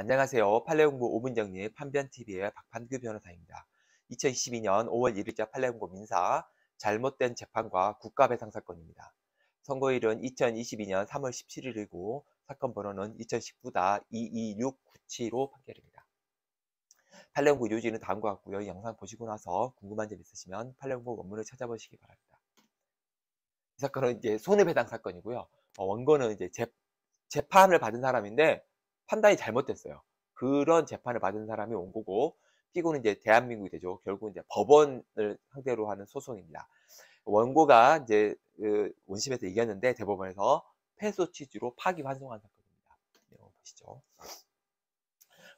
안녕하세요. 팔레공고 5분 정리 판변TV의 박판규 변호사입니다. 2022년 5월 1일자 팔레공고 민사 잘못된 재판과 국가배상 사건입니다. 선고일은 2022년 3월 17일이고 사건 번호는 2019-22697로 판결입니다. 팔레공고 요지는 다음과 같고요. 영상 보시고 나서 궁금한 점 있으시면 팔레공고 원문을 찾아보시기 바랍니다. 이 사건은 이제 손해배상 사건이고요. 어, 원고는 이제 재, 재판을 받은 사람인데 판단이 잘못됐어요. 그런 재판을 받은 사람이 온 거고 피고는 이제 대한민국이 되죠. 결국은 이제 법원을 상대로 하는 소송입니다. 원고가 이제 그 원심에서 이겼는데 대법원에서 패소 취지로 파기환송한 사건입니다. 이 네, 보시죠.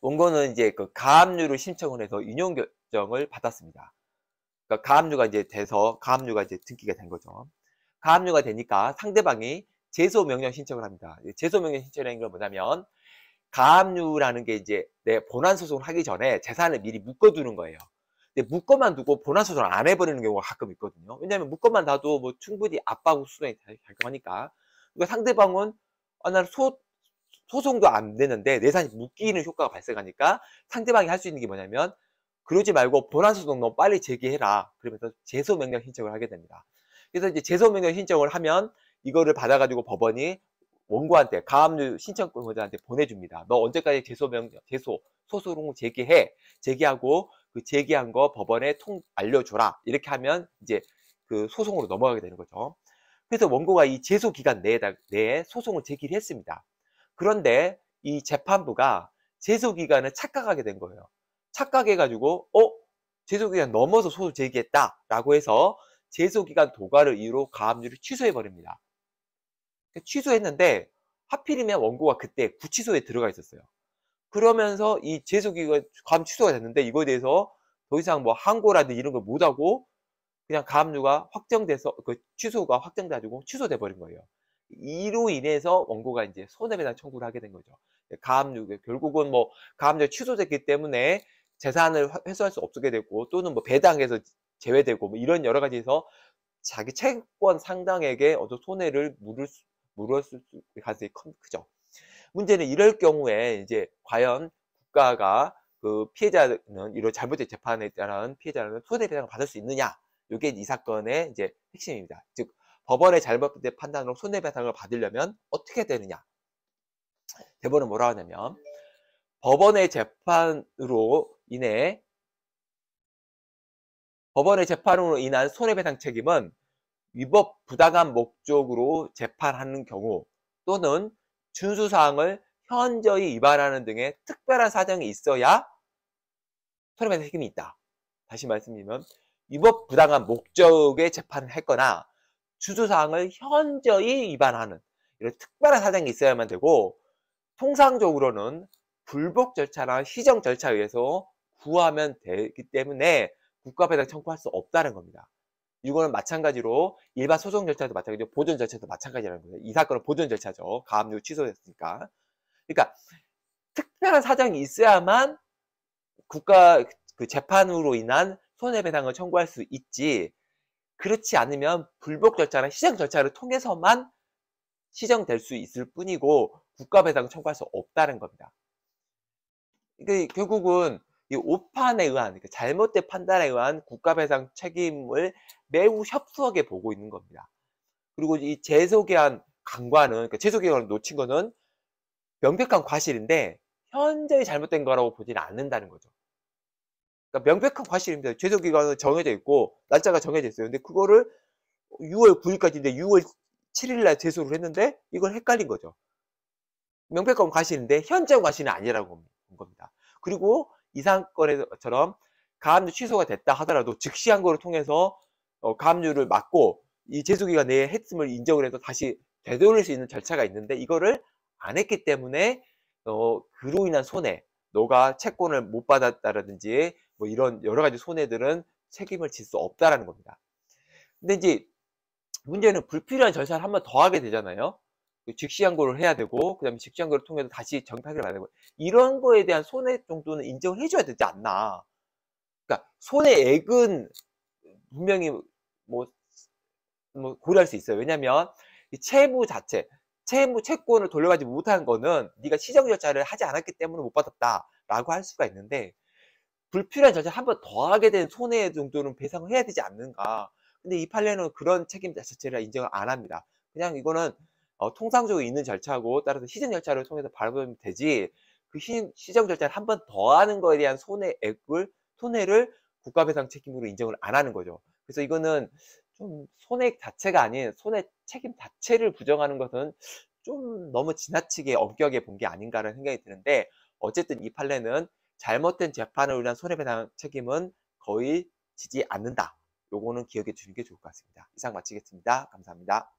원고는 이제 그 가압류를 신청을 해서 인용 결정을 받았습니다. 그러니까 가압류가 이제 돼서 가압류가 이제 등기가 된 거죠. 가압류가 되니까 상대방이 제소 명령 신청을 합니다. 제소 명령 신청이라는 건 뭐냐면 가압류라는 게 이제 내 본안 소송을 하기 전에 재산을 미리 묶어두는 거예요. 근데 묶어만 두고 본안 소송을 안 해버리는 경우가 가끔 있거든요. 왜냐하면 묶어만 놔도 뭐 충분히 압박 수단이 될 거니까. 그러니까 상대방은 아, 나는 소, 소송도 안 되는데 내산이 묶이는 효과가 발생하니까 상대방이 할 수 있는 게 뭐냐면 그러지 말고 본안 소송 너무 빨리 제기해라. 그러면서 재소 명령 신청을 하게 됩니다. 그래서 이제 제소 명령 신청을 하면 이거를 받아가지고 법원이 원고한테 가압류 신청권자한테 보내줍니다. 너 언제까지 재소명재소 소송을 제기해 제기하고 그 제기한 거 법원에 통 알려줘라 이렇게 하면 이제 그 소송으로 넘어가게 되는 거죠. 그래서 원고가 이재소 기간 내에 내에 소송을 제기를 했습니다. 그런데 이 재판부가 재소 기간을 착각하게 된 거예요. 착각해가지고 어재소 기간 넘어서 소송 제기했다라고 해서 재소 기간 도과를 이유로 가압류를 취소해 버립니다. 그러니까 취소했는데 하필이면 원고가 그때 구치소에 들어가 있었어요. 그러면서 이 재소기가 감 취소가 됐는데 이거에 대해서 더 이상 뭐 항고라든지 이런 걸 못하고 그냥 감류가 확정돼서 그 취소가 확정돼가지고 취소돼 버린 거예요. 이로 인해서 원고가 이제 손해배상 청구를 하게 된 거죠. 가압류 예, 그 결국은 뭐 가압류 취소됐기 때문에 재산을 회수할 수 없게 되고 또는 뭐 배당에서 제외되고 뭐 이런 여러 가지에서 자기 채권 상당액의 어떤 손해를 물을 수, 물었을 가능성이 크죠. 문제는 이럴 경우에 이제 과연 국가가 그 피해자는 이런 잘못된 재판에 따른 피해자는 손해 배상을 받을 수 있느냐? 이게 이 사건의 이제 핵심입니다. 즉 법원의 잘못된 판단으로 손해 배상을 받으려면 어떻게 되느냐? 대법원은 뭐라고 하냐면 법원의 재판으로 인해 법원의 재판으로 인한 손해배상 책임은 위법 부당한 목적으로 재판하는 경우 또는 준수사항을 현저히 위반하는 등의 특별한 사정이 있어야 토론의 책임이 있다. 다시 말씀드리면 위법 부당한 목적의 재판을 했거나 준수사항을 현저히 위반하는 이런 특별한 사정이 있어야만 되고 통상적으로는 불복 절차나 시정 절차에 의해서 구하면 되기 때문에 국가배상 청구할 수 없다는 겁니다. 이거는 마찬가지로 일반 소송 절차도 마찬가지고 보존 절차도 마찬가지라는 거예요. 이 사건은 보존 절차죠. 가압류 취소됐으니까. 그러니까 특별한 사정이 있어야만 국가 그 재판으로 인한 손해배상을 청구할 수 있지. 그렇지 않으면 불복 절차나 시정 절차를 통해서만 시정될 수 있을 뿐이고 국가배상 청구할 수 없다는 겁니다. 그러니까 결국은 이 오판에 의한 그러니까 잘못된 판단에 의한 국가배상 책임을 매우 협소하게 보고 있는 겁니다. 그리고 이 재소개한 강과는 그러니까 재소개한 놓친 거는 명백한 과실인데 현재의 잘못된 거라고 보지는 않는다는 거죠. 그러니까 명백한 과실입니다. 재소기간은 정해져 있고 날짜가 정해져 있어요. 근데 그거를 6월 9일까지인데 6월 7일날 재소를 했는데 이걸 헷갈린 거죠. 명백한 과실인데 현재 과실은 아니라고 본 겁니다. 그리고 이상 거래처럼 가압류 취소가 됐다 하더라도 즉시한 거를 통해서 어, 가압류를 막고 이 제수기가 내에 했음을 인정을 해서 다시 되돌릴 수 있는 절차가 있는데 이거를 안 했기 때문에 어, 그로 인한 손해 너가 채권을 못 받았다라든지 뭐 이런 여러 가지 손해들은 책임을 질 수 없다라는 겁니다. 근데 이제 문제는 불필요한 절차를 한 번 더 하게 되잖아요. 즉시 그 항고를 해야 되고 그다음에 즉시 항고를 통해서 다시 정탁을 받아야 되고 이런 거에 대한 손해 정도는 인정을 해줘야 되지 않나 그러니까 손해액은 분명히 뭐, 뭐 고려할 수 있어요 왜냐하면 채무 자체 채무 채권을 돌려받지 못한 거는 네가 시정 절차를 하지 않았기 때문에 못 받았다라고 할 수가 있는데 불필요한 절차 한 번 더 하게 된 손해 정도는 배상을 해야 되지 않는가 근데 이 판례는 그런 책임 자체를 인정을 안 합니다 그냥 이거는 어, 통상적으로 있는 절차고 따라서 시정 절차를 통해서 바라보면 되지 그 시, 정 절차를 한 번 더 하는 거에 대한 손해액을 손해를 국가배상 책임으로 인정을 안 하는 거죠. 그래서 이거는 좀 손해액 자체가 아닌 손해 책임 자체를 부정하는 것은 좀 너무 지나치게 엄격하게 본 게 아닌가라는 생각이 드는데 어쨌든 이 판례는 잘못된 재판을 위한 손해배상 책임은 거의 지지 않는다. 요거는 기억해 주는 게 좋을 것 같습니다. 이상 마치겠습니다. 감사합니다.